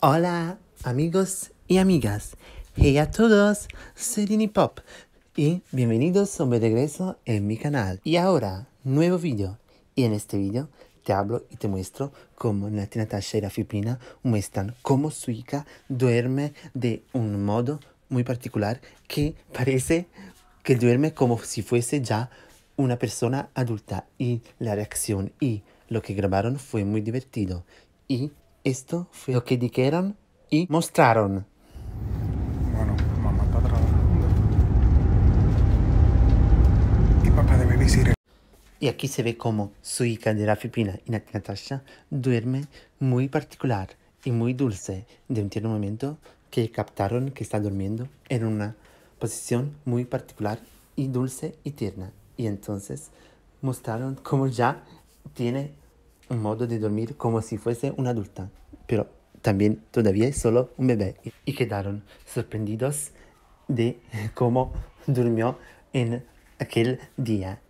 Hola amigos y amigas. Hey a todos, soy Dini Pop y bienvenidos a mi regreso en mi canal. Y ahora, nuevo vídeo. Y en este vídeo te hablo y te muestro cómo Nati Natasha y Filipina muestran cómo su hija duerme de un modo muy particular que parece que duerme como si fuese ya una persona adulta. Y la reacción y lo que grabaron fue muy divertido. Y esto fue lo que dijeron y mostraron. Bueno, Y aquí se ve cómo su hija de la Filipina y Natasha duerme muy particular y muy dulce de un tierno momento que captaron que está durmiendo en una posición muy particular y dulce y tierna. Y entonces mostraron cómo ya tiene un modo de dormir como si fuese una adulta, pero también todavía es solo un bebé. Y quedaron sorprendidos de cómo durmió en aquel día.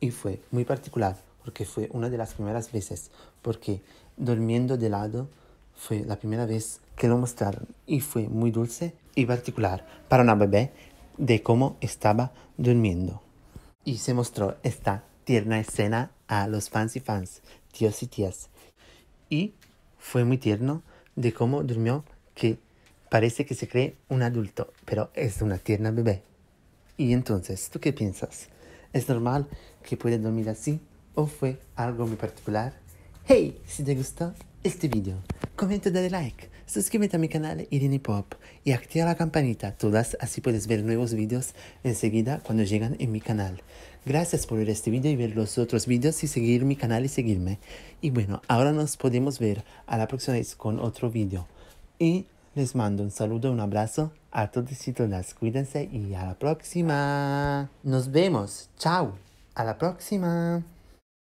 Y fue muy particular porque fue una de las primeras veces, porque durmiendo de lado fue la primera vez que lo mostraron y fue muy dulce y particular para una bebé de cómo estaba durmiendo. Y se mostró esta tierna escena a los fans y fans tíos y tías. Y fue muy tierno de cómo durmió, que parece que se cree un adulto, pero es una tierna bebé. Y entonces, ¿tú qué piensas? ¿Es normal que pueda dormir así? ¿O fue algo muy particular? Hey, si te gustó este video comenta, dale like, suscríbete a mi canal Irini Pop y activa la campanita, todas así puedes ver nuevos vídeos enseguida cuando llegan en mi canal. Gracias por ver este vídeo y ver los otros vídeos y seguir mi canal y seguirme. Y bueno, ahora nos podemos ver a la próxima vez con otro vídeo. Y les mando un saludo, un abrazo a todos y todas. Cuídense y a la próxima. Nos vemos. Chao. A la próxima.